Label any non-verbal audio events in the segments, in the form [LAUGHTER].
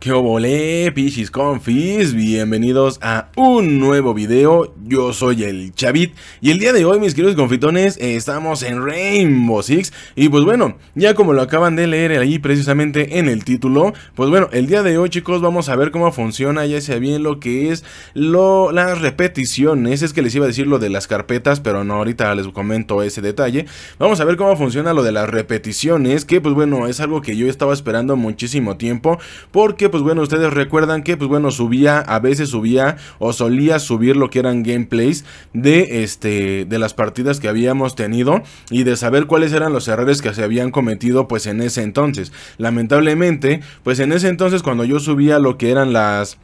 ¿Qué obole, pichis confis? Bienvenidos a un nuevo video, yo soy el Chavit y el día de hoy mis queridos confitones eh, estamos en Rainbow Six y pues bueno, ya como lo acaban de leer ahí precisamente en el título, pues bueno, el día de hoy chicos vamos a ver cómo funciona ya sea bien lo que es lo, las repeticiones, es que les iba a decir lo de las carpetas pero no ahorita les comento ese detalle, vamos a ver cómo funciona lo de las repeticiones que pues bueno es algo que yo estaba esperando muchísimo tiempo porque pues bueno, ustedes recuerdan que, pues bueno, subía, a veces subía o solía subir lo que eran gameplays de, este, de las partidas que habíamos tenido y de saber cuáles eran los errores que se habían cometido, pues en ese entonces. Lamentablemente, pues en ese entonces cuando yo subía lo que eran las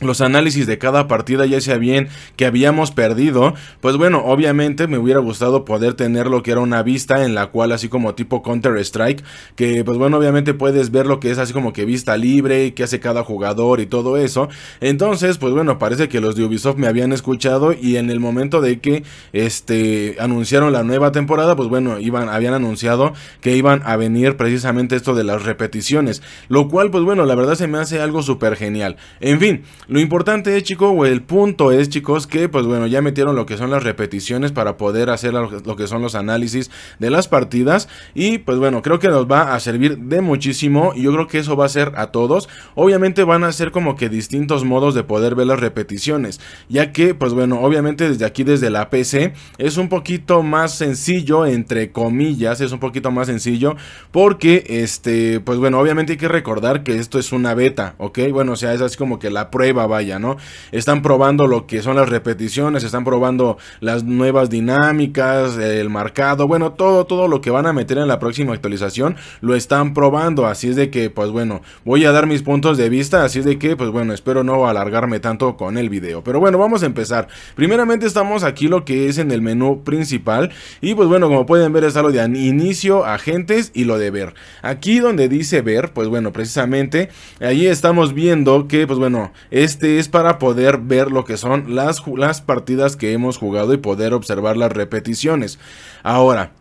los análisis de cada partida, ya sea bien que habíamos perdido, pues bueno, obviamente me hubiera gustado poder tener lo que era una vista en la cual así como tipo Counter Strike, que pues bueno, obviamente puedes ver lo que es así como que vista libre, que hace cada jugador y todo eso. Entonces, pues bueno, parece que los de Ubisoft me habían escuchado y en el momento de que este anunciaron la nueva temporada, pues bueno, iban habían anunciado que iban a venir precisamente esto de las repeticiones, lo cual pues bueno, la verdad se me hace algo súper genial. En fin, lo importante es, chicos, o el punto es, chicos, que pues bueno, ya metieron lo que son las repeticiones para poder hacer lo que son los análisis de las partidas. Y pues bueno, creo que nos va a servir de muchísimo. Y yo creo que eso va a ser a todos. Obviamente van a ser como que distintos modos de poder ver las repeticiones. Ya que, pues bueno, obviamente desde aquí, desde la PC, es un poquito más sencillo, entre comillas, es un poquito más sencillo. Porque, este, pues bueno, obviamente hay que recordar que esto es una beta, ¿ok? Bueno, o sea, es así como que la prueba vaya, ¿no? Están probando lo que son las repeticiones, están probando las nuevas dinámicas, el marcado, bueno, todo, todo lo que van a meter en la próxima actualización lo están probando, así es de que, pues bueno, voy a dar mis puntos de vista, así es de que, pues bueno, espero no alargarme tanto con el video. Pero bueno, vamos a empezar. Primeramente estamos aquí lo que es en el menú principal y pues bueno, como pueden ver está lo de inicio, agentes y lo de ver. Aquí donde dice ver, pues bueno, precisamente, Ahí estamos viendo que, pues bueno, es este es para poder ver lo que son las, las partidas que hemos jugado y poder observar las repeticiones. Ahora,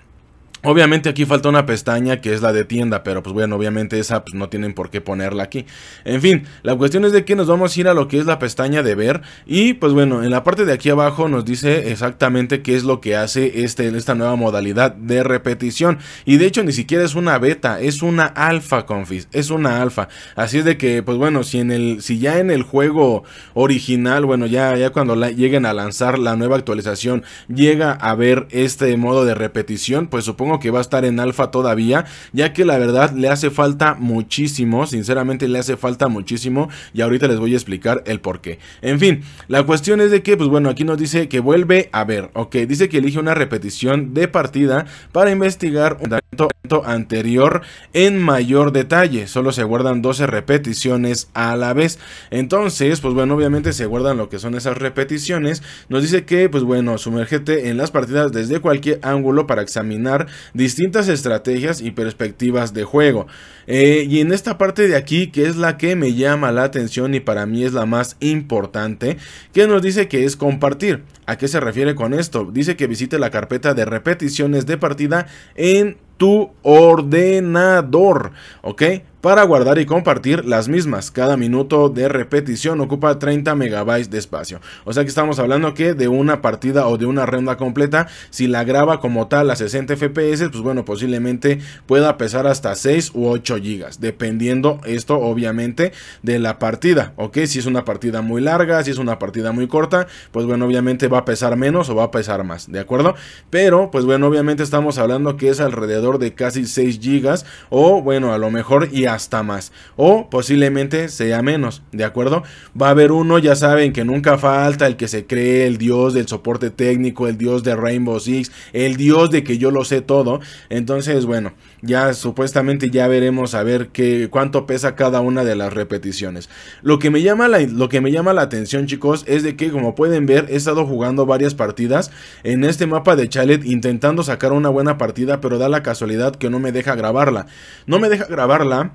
Obviamente aquí falta una pestaña que es la de tienda, pero pues bueno, obviamente esa pues no tienen por qué ponerla aquí. En fin, la cuestión es de que nos vamos a ir a lo que es la pestaña de ver y pues bueno, en la parte de aquí abajo nos dice exactamente qué es lo que hace este, esta nueva modalidad de repetición. Y de hecho ni siquiera es una beta, es una alfa, confis, es una alfa. Así es de que pues bueno, si, en el, si ya en el juego original, bueno ya, ya cuando lleguen a lanzar la nueva actualización llega a ver este modo de repetición, pues supongo que va a estar en alfa todavía, ya que la verdad le hace falta muchísimo, sinceramente le hace falta muchísimo y ahorita les voy a explicar el por qué. En fin, la cuestión es de que, pues bueno, aquí nos dice que vuelve a ver, ok, dice que elige una repetición de partida para investigar un dato anterior en mayor detalle, solo se guardan 12 repeticiones a la vez, entonces, pues bueno, obviamente se guardan lo que son esas repeticiones, nos dice que, pues bueno, sumérgete en las partidas desde cualquier ángulo para examinar distintas estrategias y perspectivas de juego. Eh, y en esta parte de aquí, que es la que me llama la atención y para mí es la más importante, que nos dice que es compartir. ¿A qué se refiere con esto? Dice que visite la carpeta de repeticiones de partida en tu ordenador, ¿ok? para guardar y compartir las mismas. Cada minuto de repetición ocupa 30 megabytes de espacio. O sea que estamos hablando que de una partida o de una ronda completa, si la graba como tal a 60 FPS, pues bueno, posiblemente pueda pesar hasta 6 u 8 gigas, dependiendo esto obviamente de la partida, ¿ok? Si es una partida muy larga, si es una partida muy corta, pues bueno, obviamente va a pesar menos o va a pesar más, ¿de acuerdo? Pero, pues bueno, obviamente estamos hablando que es alrededor de casi 6 gigas o bueno, a lo mejor y hasta más. O posiblemente sea menos, ¿de acuerdo? Va a haber uno, ya saben, que nunca falta, el que se cree el dios del soporte técnico, el dios de Rainbow Six, el dios de que yo lo sé todo. Entonces, bueno, ya supuestamente ya veremos a ver qué, cuánto pesa cada una de las repeticiones. Lo que, me llama lo que me llama la atención, chicos, es de que, como pueden ver, he estado jugando varias partidas en este mapa de Chalet intentando sacar una buena partida, pero da la casualidad que no me deja grabarla. No me deja grabarla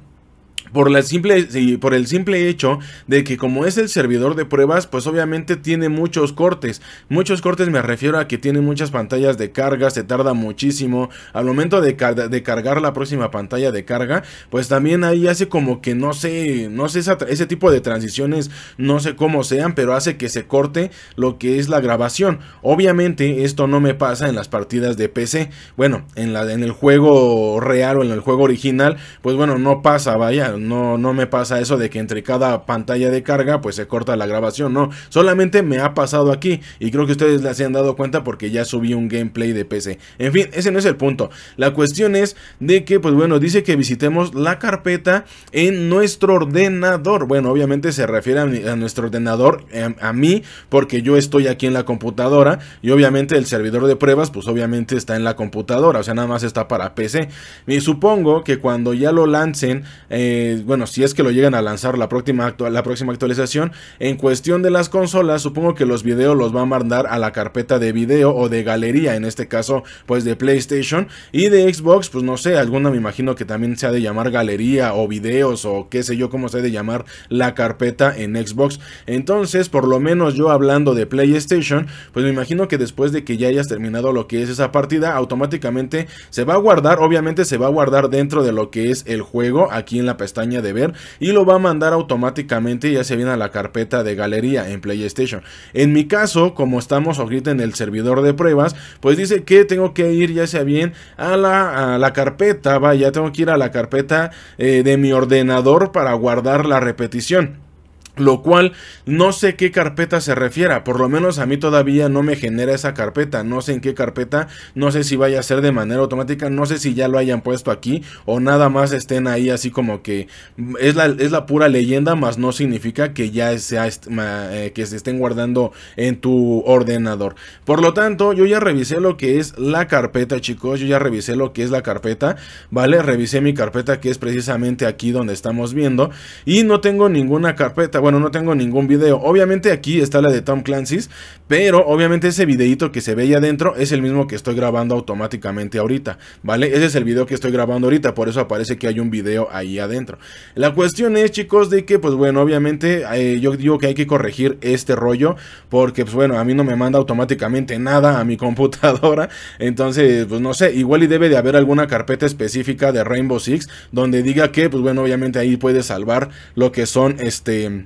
por, la simple, por el simple hecho de que como es el servidor de pruebas, pues obviamente tiene muchos cortes. Muchos cortes me refiero a que tiene muchas pantallas de carga, se tarda muchísimo. Al momento de, de cargar la próxima pantalla de carga, pues también ahí hace como que no sé, no sé, ese tipo de transiciones, no sé cómo sean, pero hace que se corte lo que es la grabación. Obviamente esto no me pasa en las partidas de PC. Bueno, en, la, en el juego real o en el juego original, pues bueno, no pasa, vaya no, no me pasa eso de que entre cada pantalla de carga pues se corta la grabación, no, solamente me ha pasado aquí y creo que ustedes se han dado cuenta porque ya subí un gameplay de PC. En fin, ese no es el punto. La cuestión es de que pues bueno, dice que visitemos la carpeta en nuestro ordenador. Bueno, obviamente se refiere a, nuestro ordenador, eh, a mí, porque yo estoy aquí en la computadora y obviamente el servidor de pruebas pues obviamente está en la computadora, o sea, nada más está para PC. Y supongo que cuando ya lo lancen eh, eh, bueno, si es que lo llegan a lanzar la próxima, la próxima actualización, en cuestión de las consolas, supongo que los videos los va a mandar a la carpeta de video o de galería, en este caso, pues de PlayStation y de Xbox, pues no sé, alguna me imagino que también se ha de llamar galería o videos o qué sé yo cómo se ha de llamar la carpeta en Xbox. Entonces, por lo menos yo hablando de PlayStation, pues me imagino que después de que ya hayas terminado lo que es esa partida, automáticamente se va a guardar, obviamente se va a guardar dentro de lo que es el juego aquí en la pestaña de ver y lo va a mandar automáticamente ya se viene a la carpeta de galería en PlayStation. En mi caso, como estamos ahorita en el servidor de pruebas, pues dice que tengo que ir ya sea bien a la, la carpeta, vaya, tengo que ir a la carpeta eh, de mi ordenador para guardar la repetición lo cual no sé qué carpeta se refiera, por lo menos a mí todavía no me genera esa carpeta, no sé en qué carpeta, no sé si vaya a ser de manera automática, no sé si ya lo hayan puesto aquí o nada más estén ahí así como que es la, es la pura leyenda, más no significa que ya sea eh, que se estén guardando en tu ordenador. Por lo tanto, yo ya revisé lo que es la carpeta, chicos, yo ya revisé lo que es la carpeta, ¿vale? Revisé mi carpeta que es precisamente aquí donde estamos viendo y no tengo ninguna carpeta bueno, no tengo ningún video. Obviamente aquí está la de Tom Clancy's, pero obviamente ese videito que se ve ahí adentro es el mismo que estoy grabando automáticamente ahorita, ¿vale? Ese es el video que estoy grabando ahorita, por eso aparece que hay un video ahí adentro. La cuestión es, chicos, de que, pues bueno, obviamente eh, yo digo que hay que corregir este rollo, porque, pues bueno, a mí no me manda automáticamente nada a mi [LAUGHS] computadora, entonces, pues no sé, igual y debe de haber alguna carpeta específica de Rainbow Six donde diga que, pues bueno, obviamente ahí puede salvar lo que son este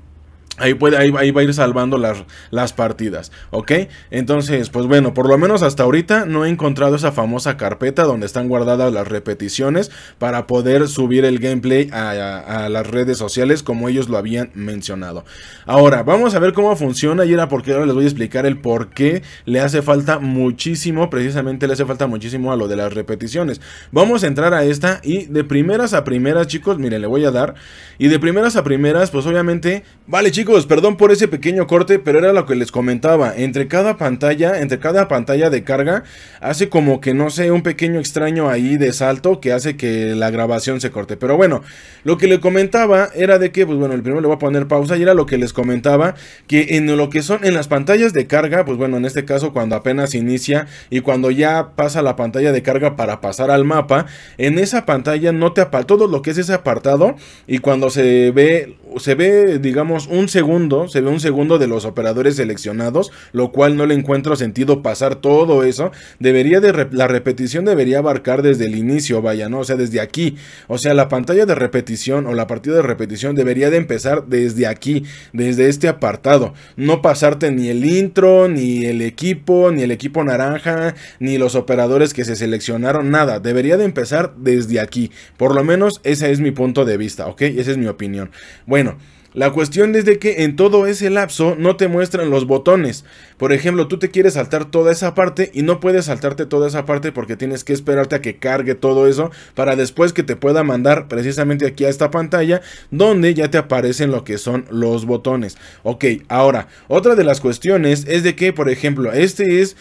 Ahí, puede, ahí, va a ir salvando las, las, partidas, ¿ok? Entonces, pues bueno, por lo menos hasta ahorita no he encontrado esa famosa carpeta donde están guardadas las repeticiones para poder subir el gameplay a, las redes sociales como ellos lo habían mencionado. Ahora, vamos a ver cómo funciona y era porque ahora les voy a explicar el por qué le hace falta muchísimo, precisamente le hace falta muchísimo a lo de las repeticiones. Vamos a entrar a esta y de primeras a primeras, chicos, miren, le voy a dar. Y de primeras a primeras, pues obviamente, vale chicos chicos, perdón por ese pequeño corte, pero era lo que les comentaba. Entre cada pantalla, entre cada pantalla de carga, hace como que no sé, un pequeño extraño ahí de salto que hace que la grabación se corte. Pero bueno, lo que le comentaba era de que, pues bueno, el primero le voy a poner pausa y era lo que les comentaba que en lo que son en las pantallas de carga, pues bueno, en este caso cuando apenas inicia y cuando ya pasa la pantalla de carga para pasar al mapa, en esa pantalla no te aparta todo lo que es ese apartado y cuando se ve se ve digamos un segundo, se ve un segundo de los operadores seleccionados, lo cual no le encuentro sentido pasar todo eso. Debería de la repetición debería abarcar desde el inicio, vaya, ¿no? O sea, desde aquí. O sea, la pantalla de repetición o la partida de repetición debería de empezar desde aquí, desde este apartado. No pasarte ni el intro, ni el equipo, ni el equipo naranja, ni los operadores que se seleccionaron, nada. Debería de empezar desde aquí. Por lo menos ese es mi punto de vista, ¿ok? Esa es mi opinión. Bueno. La cuestión es de que en todo ese lapso no te muestran los botones. Por ejemplo, tú te quieres saltar toda esa parte y no puedes saltarte toda esa parte porque tienes que esperarte a que cargue todo eso para después que te pueda mandar precisamente aquí a esta pantalla donde ya te aparecen lo que son los botones. Ok, ahora, otra de las cuestiones es de que, por ejemplo, este es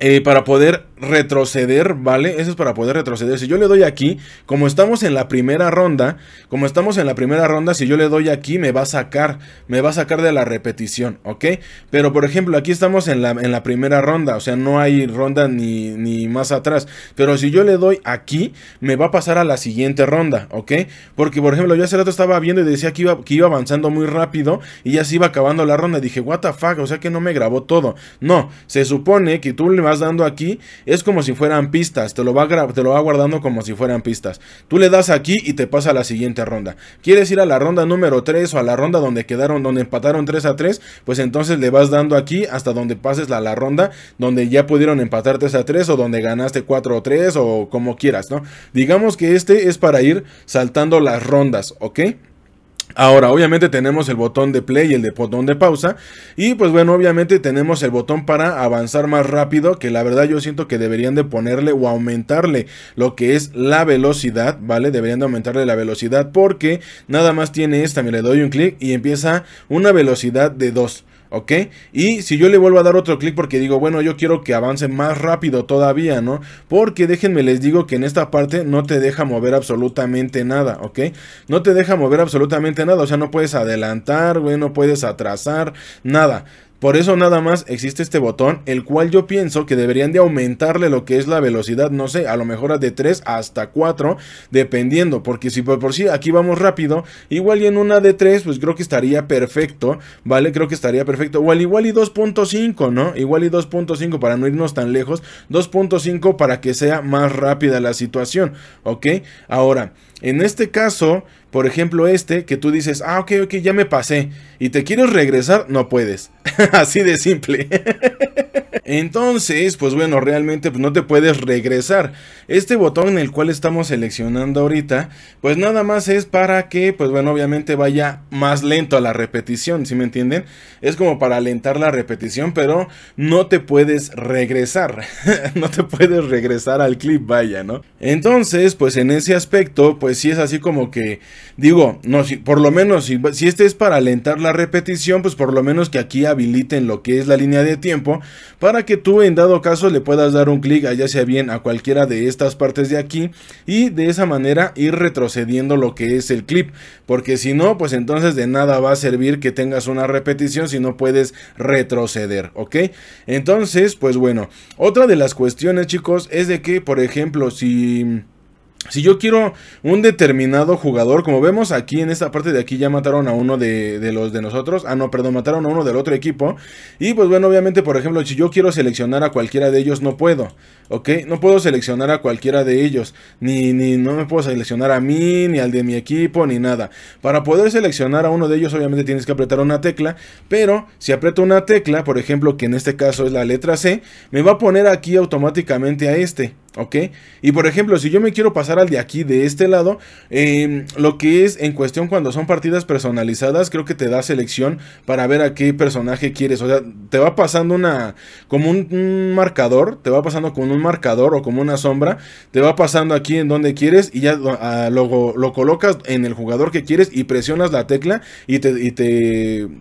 eh, para poder retroceder, ¿vale? Eso es para poder retroceder. Si yo le doy aquí, como estamos en la primera ronda, como estamos en la primera ronda, si yo le doy aquí, me va a sacar, me va a sacar de la repetición, ¿ok? Pero por ejemplo, aquí estamos en la, en la primera ronda, o sea, no hay ronda ni, ni más atrás. Pero si yo le doy aquí, me va a pasar a la siguiente ronda, ¿ok? Porque por ejemplo, yo hace rato estaba viendo y decía que iba, que iba avanzando muy rápido y ya se iba acabando la ronda. Dije, what the fuck, o sea que no me grabó todo. No, se supone que tú le vas dando aquí es como si fueran pistas, te lo, va, te lo va guardando como si fueran pistas. Tú le das aquí y te pasa a la siguiente ronda. ¿Quieres ir a la ronda número 3 o a la ronda donde quedaron, donde empataron 3 a 3? Pues entonces le vas dando aquí hasta donde pases a la ronda, donde ya pudieron empatar 3 a 3 o donde ganaste 4 o 3 o como quieras, ¿no? Digamos que este es para ir saltando las rondas, ¿ok? Ahora, obviamente tenemos el botón de play y el de botón de pausa. Y pues bueno, obviamente tenemos el botón para avanzar más rápido. Que la verdad yo siento que deberían de ponerle o aumentarle lo que es la velocidad, ¿vale? Deberían de aumentarle la velocidad porque nada más tiene esta. Mira, le doy un clic y empieza una velocidad de 2. ¿ok? Y si yo le vuelvo a dar otro clic porque digo, bueno, yo quiero que avance más rápido todavía, ¿no? Porque déjenme les digo que en esta parte no te deja mover absolutamente nada, ¿ok? No te deja mover absolutamente nada, o sea, no puedes adelantar, güey, no puedes atrasar, nada. Por eso nada más existe este botón, el cual yo pienso que deberían de aumentarle lo que es la velocidad, no sé, a lo mejor de 3 hasta 4, dependiendo, porque si por, si sí aquí vamos rápido, igual y en una de 3, pues creo que estaría perfecto, ¿vale? Creo que estaría perfecto, o al igual y 2.5, ¿no? Igual y 2.5 para no irnos tan lejos, 2.5 para que sea más rápida la situación, ¿ok? Ahora... En este caso, por ejemplo, este que tú dices, ah, ok, ok, ya me pasé, y te quieres regresar, no puedes. [LAUGHS] Así de simple. [LAUGHS] Entonces, pues bueno, realmente pues, no te puedes regresar. Este botón en el cual estamos seleccionando ahorita, pues nada más es para que, pues bueno, obviamente vaya más lento a la repetición, ¿sí me entienden? Es como para alentar la repetición, pero no te puedes regresar. [LAUGHS] no te puedes regresar al clip, vaya, ¿no? Entonces, pues en ese aspecto, pues sí es así como que, digo, no, si, por lo menos si, si este es para alentar la repetición, pues por lo menos que aquí habiliten lo que es la línea de tiempo para que tú en dado caso le puedas dar un clic allá sea bien a cualquiera de estas partes de aquí y de esa manera ir retrocediendo lo que es el clip porque si no pues entonces de nada va a servir que tengas una repetición si no puedes retroceder ok entonces pues bueno otra de las cuestiones chicos es de que por ejemplo si si yo quiero un determinado jugador, como vemos aquí en esta parte de aquí ya mataron a uno de, los de nosotros. Ah, no, perdón, mataron a uno del otro equipo. Y pues bueno, obviamente, por ejemplo, si yo quiero seleccionar a cualquiera de ellos, no puedo. ¿Ok? No puedo seleccionar a cualquiera de ellos. Ni, ni no me puedo seleccionar a mí, ni al de mi equipo, ni nada. Para poder seleccionar a uno de ellos, obviamente tienes que apretar una tecla. Pero si aprieto una tecla, por ejemplo, que en este caso es la letra C, me va a poner aquí automáticamente a este. ¿Ok? Y por ejemplo, si yo me quiero pasar al de aquí, de este lado, em, lo que es en cuestión cuando son partidas personalizadas, creo que te da selección para ver a qué personaje quieres. O sea, te va pasando una, como un, marcador, te va pasando con un marcador o como una sombra, te va pasando aquí en donde quieres y ya ah, luego lo, colocas en el jugador que quieres y presionas la tecla y, te,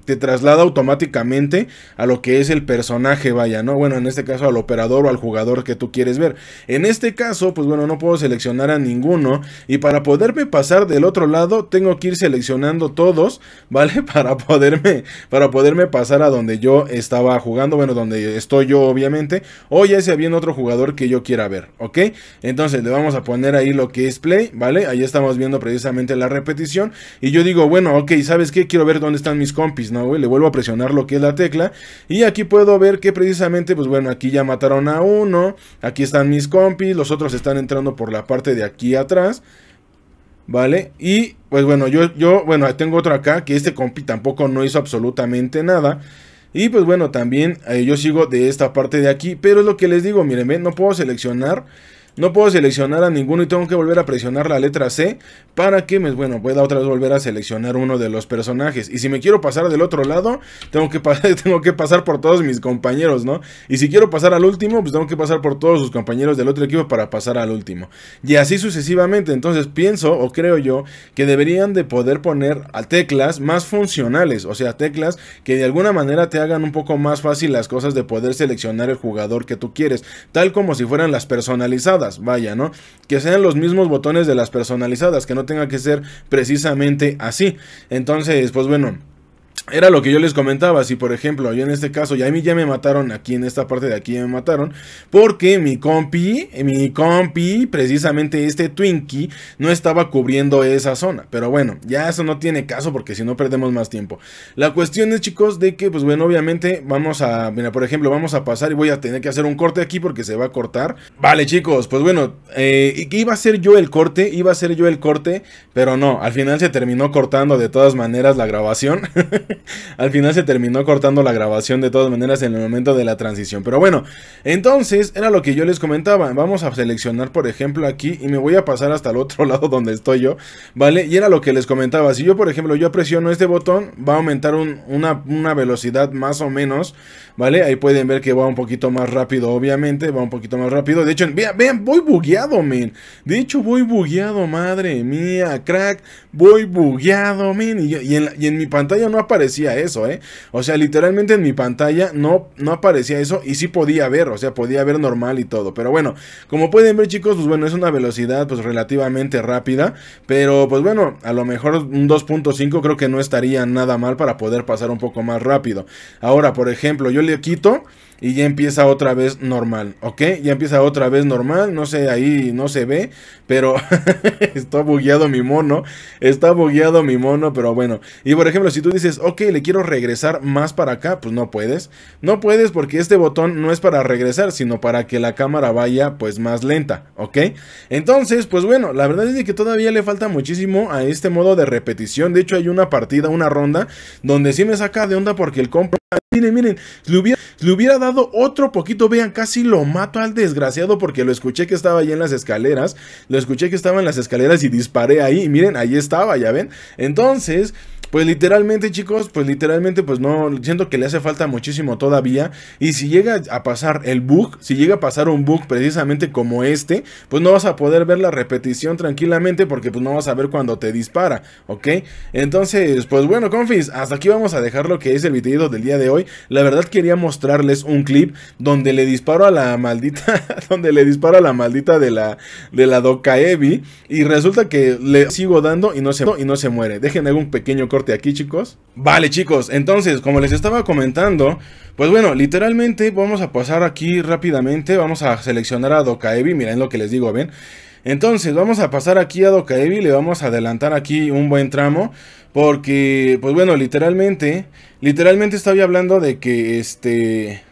te traslada automáticamente a lo que es el personaje, vaya, ¿no? Bueno, en este caso al operador o al jugador que tú quieres ver. En en este caso, pues bueno, no puedo seleccionar a ninguno. Y para poderme pasar del otro lado, tengo que ir seleccionando todos, [LAUGHS] ¿vale? Para poderme, para poderme pasar a donde yo estaba jugando. Bueno, donde estoy yo, obviamente. O ya sea bien otro jugador que yo quiera ver, ¿ok? Entonces le vamos a poner ahí lo que es play, ¿vale? Ahí estamos viendo precisamente la repetición. Y yo digo, bueno, ok, ¿sabes qué? Quiero ver dónde están mis compis, ¿no, Le vuelvo a presionar lo que es la tecla. Y aquí puedo ver que precisamente, pues bueno, aquí ya mataron a uno. Aquí están mis compis los otros están entrando por la parte de aquí atrás. ¿Vale? Y pues bueno, yo, yo, bueno, tengo otro acá que este compi tampoco no hizo absolutamente nada. Y pues bueno, también eh, yo sigo de esta parte de aquí, pero es lo que les digo, miren, no puedo seleccionar no puedo seleccionar a ninguno y tengo que volver a presionar la letra C para que me, pues, bueno, pueda otra vez volver a seleccionar uno de los personajes. Y si me quiero pasar del otro lado, tengo que, [LAUGHS] tengo que pasar por todos mis compañeros, ¿no? Y si quiero pasar al último, pues tengo que pasar por todos sus compañeros del otro equipo para pasar al último. Y así sucesivamente. Entonces pienso o creo yo que deberían de poder poner a teclas más funcionales, o sea, teclas que de alguna manera te hagan un poco más fácil las cosas de poder seleccionar el jugador que tú quieres, tal como si fueran las personalizadas vaya, ¿no? Que sean los mismos botones de las personalizadas, que no tenga que ser precisamente así. Entonces, pues bueno. Era lo que yo les comentaba, si por ejemplo, yo en este caso, ya a mí ya me mataron aquí en esta parte de aquí, me mataron, porque mi compi, mi compi, precisamente este Twinkie, no estaba cubriendo esa zona. Pero bueno, ya eso no tiene caso porque si no perdemos más tiempo. La cuestión es, chicos, de que, pues bueno, obviamente vamos a, mira, por ejemplo, vamos a pasar y voy a tener que hacer un corte aquí porque se va a cortar. Vale, chicos, pues bueno, eh, iba a ser yo el corte, iba a ser yo el corte, pero no, al final se terminó cortando de todas maneras la grabación. [LAUGHS] [LAUGHS] Al final se terminó cortando la grabación de todas maneras en el momento de la transición. Pero bueno, entonces era lo que yo les comentaba. Vamos a seleccionar por ejemplo aquí y me voy a pasar hasta el otro [LAUGHS] lado donde estoy yo. ¿Vale? Y era lo que les comentaba. Si yo por ejemplo yo presiono este botón va a aumentar una velocidad más o menos ¿vale? Ahí pueden ver que va un poquito más rápido, obviamente, va un poquito más rápido. De hecho, vean, vean, voy bugueado, men. De hecho, voy bugueado, madre mía, crack. Voy bugueado, men. Y, en, mi pantalla no aparecía eso, ¿eh? O sea, literalmente en mi pantalla no, no aparecía eso y sí podía ver, o sea, podía ver normal y todo. Pero bueno, como pueden ver, chicos, pues bueno, es una velocidad pues relativamente rápida. Pero pues bueno, a lo mejor un 2.5 creo que no estaría nada mal para poder pasar un poco más rápido. Ahora, por ejemplo, yo le quito y ya empieza otra vez normal, ¿ok? Ya empieza otra vez normal, no sé, ahí no se ve, pero [LAUGHS] está bugueado mi mono, está bugueado mi mono, pero bueno. Y por ejemplo, si tú dices, ok, le quiero regresar más para acá, pues no puedes. No puedes porque este botón no es para regresar, sino para que la cámara vaya pues más lenta, ¿ok? Entonces, pues bueno, la verdad es que todavía le falta muchísimo a este modo de repetición. De hecho, hay una partida, una ronda, donde sí me saca de onda porque el compro... Miren, miren, le hubiera le hubiera dado otro poquito, vean, casi lo mato al desgraciado porque lo escuché que estaba ahí en las escaleras, lo escuché que estaba en las escaleras y disparé ahí, miren, ahí estaba, ya ven. Entonces, pues literalmente, chicos, pues literalmente, pues no, siento que le hace falta muchísimo todavía. Y si llega a pasar el bug, si llega a pasar un bug precisamente como este, pues no vas a poder ver la repetición tranquilamente porque pues no vas a ver cuando te dispara, ¿ok? Entonces, pues bueno, confis, hasta aquí vamos a dejar lo que es el video del día de hoy. La verdad quería mostrarles un clip donde le disparo a la maldita, [LAUGHS] donde le disparo a la maldita de la, de la y resulta que le sigo dando y no se, y no se muere. Dejen algún pequeño corte aquí, chicos. Vale, chicos, entonces, como les estaba comentando, pues bueno, literalmente vamos a pasar aquí rápidamente, vamos a seleccionar a Dokaevi, miren lo que les digo, ven. Entonces, vamos a pasar aquí a Dokaevi, le vamos a adelantar aquí un buen tramo, porque, pues bueno, literalmente, literalmente estaba hablando de que, este...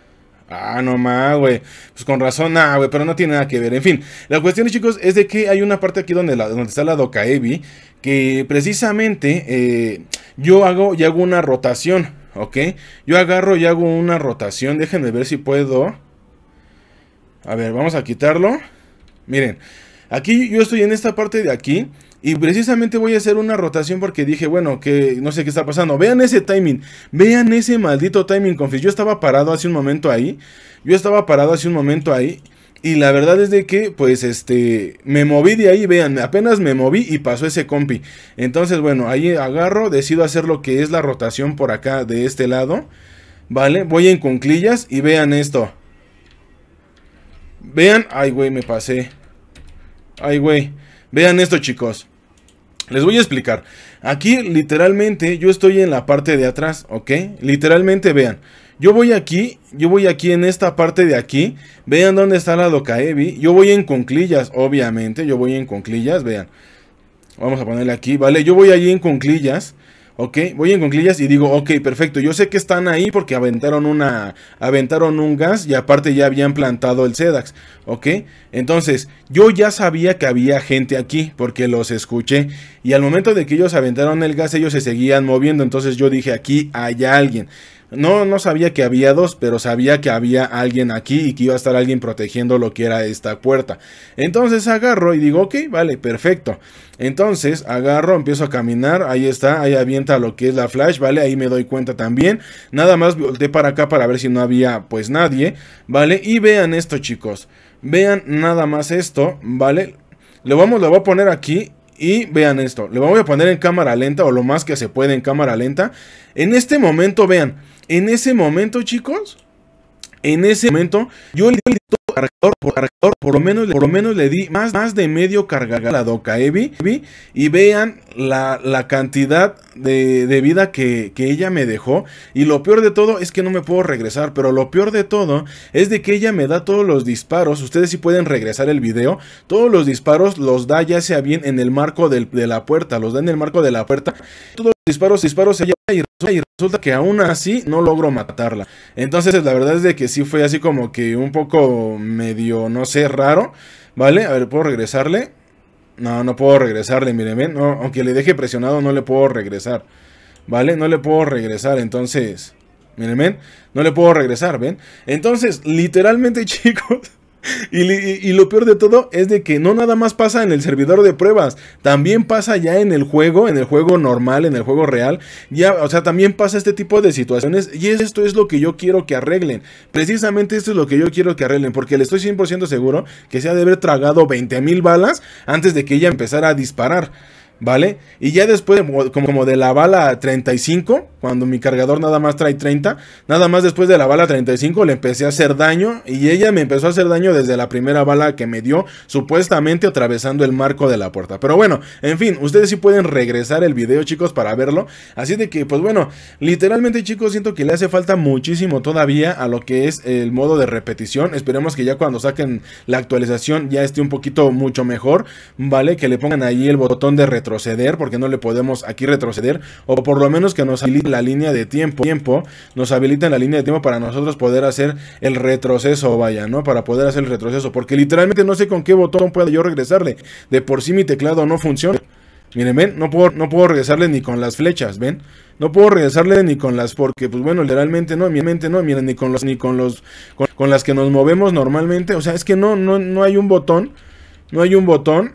Ah, no más, güey. Pues con razón, ah, güey, pero no tiene nada que ver. En fin, la cuestión, chicos, es de que hay una parte aquí donde, donde está la Evi que precisamente... Eh, yo hago y hago una rotación, ¿ok? Yo agarro y hago una rotación, déjenme ver si puedo. A ver, vamos a quitarlo. Miren, aquí yo estoy en esta parte de aquí. Y precisamente voy a hacer una rotación porque dije, bueno, que no sé qué está pasando. Vean ese timing. Vean ese maldito timing, confis. Yo estaba parado hace un momento ahí. Yo estaba parado hace un momento ahí. Y la verdad es de que, pues, este, me moví de ahí, vean, apenas me moví y pasó ese compi. Entonces, bueno, ahí agarro, decido hacer lo que es la rotación por acá, de este lado. ¿Vale? Voy en conclillas y vean esto. Vean, ay, güey, me pasé. Ay, güey. Vean esto, chicos. Les voy a explicar. Aquí, literalmente, yo estoy en la parte de atrás, ¿ok? Literalmente, vean. Yo voy aquí, yo voy aquí en esta parte de aquí. Vean dónde está la Docaevi. Yo voy en conclillas, obviamente. Yo voy en conclillas, vean. Vamos a ponerle aquí, ¿vale? Yo voy allí en conclillas. Ok, voy en conclillas y digo, ok, perfecto. Yo sé que están ahí porque aventaron una. Aventaron un gas y aparte ya habían plantado el SEDAX. Ok, entonces yo ya sabía que había gente aquí porque los escuché. Y al momento de que ellos aventaron el gas, ellos se seguían moviendo. Entonces yo dije, aquí hay alguien. No, no sabía que había dos, pero sabía que había alguien aquí y que iba a estar alguien protegiendo lo que era esta puerta. Entonces agarro y digo, ok, vale, perfecto. Entonces agarro, empiezo a caminar, ahí está, ahí avienta lo que es la flash, vale, ahí me doy cuenta también. Nada más volteé para acá para ver si no había pues nadie, vale, y vean esto chicos. Vean nada más esto, ¿vale? Lo vamos, lo voy a poner aquí y vean esto, le voy a poner en cámara lenta o lo más que se puede en cámara lenta. En este momento, vean, en ese momento, chicos, en ese momento, yo le cargador por cargador por lo menos, por lo menos le di más, de medio Cargada a la Doca Evi. Eh, y vean la, cantidad de, vida que, ella me dejó. Y lo peor de todo es que no me puedo regresar. Pero lo peor de todo es de que ella me da todos los disparos. Ustedes sí pueden regresar el video. Todos los disparos los da ya sea bien en el marco de la puerta. Los da en el marco de la puerta. Todos los disparos, disparos y y resulta que aún así no logro matarla. Entonces la verdad es de que sí fue así como que un poco medio, no sé, raro, ¿vale? A ver, ¿puedo regresarle? No, no puedo regresarle, miren, no, aunque le deje presionado no le puedo regresar, ¿vale? No le puedo regresar, entonces, miren, no le puedo regresar, ¿ven? Entonces, literalmente, [LAUGHS] chicos... [LAUGHS] Y, lo peor de todo es de que no nada más pasa en el servidor de pruebas, también pasa ya en el juego, en el juego normal, en el juego real, ya, o sea, también pasa este tipo de situaciones y esto es lo que yo quiero que arreglen, precisamente esto es lo que yo quiero que arreglen, porque le estoy 100% seguro que se ha de haber tragado 20.000 balas antes de que ella empezara a disparar. ¿vale? Y ya después, como, de la bala 35, cuando mi cargador nada más trae 30, nada más después de la bala 35 le empecé a hacer daño y ella me empezó a hacer daño desde la primera bala que me dio, supuestamente atravesando el marco de la puerta. Pero bueno, en fin, ustedes sí pueden regresar el video, chicos, para verlo. Así de que, pues bueno, literalmente, chicos, siento que le hace falta muchísimo todavía a lo que es el modo de repetición. Esperemos que ya cuando saquen la actualización ya esté un poquito mucho mejor, ¿vale? Que le pongan ahí el botón de retro retroceder, porque no le podemos aquí retroceder, o por lo menos que nos habilite la línea de tiempo, tiempo nos habiliten la línea de tiempo para nosotros poder hacer el retroceso, vaya, ¿no? Para poder hacer el retroceso, porque literalmente no sé con qué botón pueda yo regresarle, de por sí mi teclado no funciona. Miren, ven, no puedo, no puedo regresarle ni con las flechas, ven. No puedo regresarle ni con las, porque, pues bueno, literalmente no, mente no, miren, ni con los, ni con los, con, las que nos movemos normalmente. O sea, es que no, no, no hay un botón, no hay un botón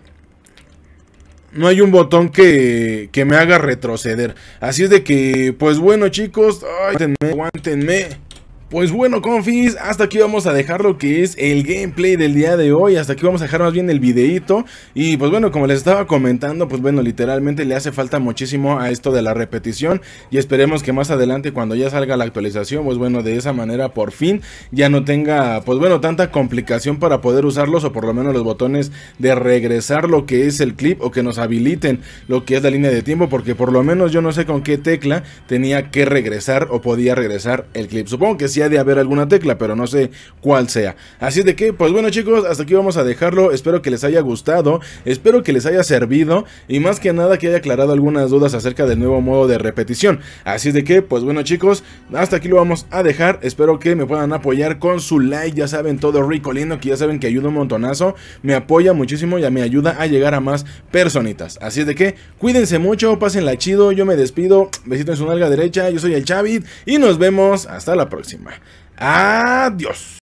no hay un botón que, que me haga retroceder. Así es de que, pues bueno chicos, ay, aguántenme. Pues bueno confis, hasta aquí vamos a dejar lo que es el gameplay del día de hoy, hasta aquí vamos a dejar más bien el videito y pues bueno como les estaba comentando pues bueno literalmente le hace falta muchísimo a esto de la repetición y esperemos que más adelante cuando ya salga la actualización pues bueno de esa manera por fin ya no tenga pues bueno tanta complicación para poder usarlos o por lo menos los botones de regresar lo que es el clip o que nos habiliten lo que es la línea de tiempo porque por lo menos yo no sé con qué tecla tenía que regresar o podía regresar el clip, supongo que sí de haber alguna tecla, pero no sé cuál sea. Así de que, pues bueno chicos, hasta aquí vamos a dejarlo. Espero que les haya gustado, espero que les haya servido y más que nada que haya aclarado algunas dudas acerca del nuevo modo de repetición. Así de que, pues bueno chicos, hasta aquí lo vamos a dejar. Espero que me puedan apoyar con su like, ya saben, todo rico, lindo, que ya saben que ayuda un montonazo. Me apoya muchísimo y me ayuda a llegar a más personitas. Así de que, cuídense mucho, pásenla chido, yo me despido. Besito en su nalga derecha, yo soy el Chavit y nos vemos hasta la próxima. Adiós